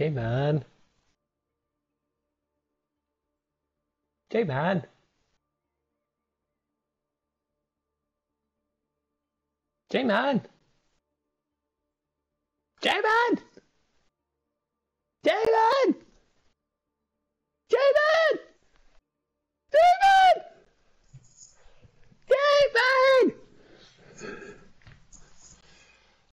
J Man. J Man. J Man.